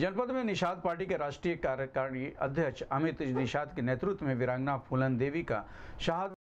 जनपद में निषाद पार्टी के राष्ट्रीय कार्यकारिणी अध्यक्ष अमित निषाद के नेतृत्व में वीरांगना फूलन देवी का शहाद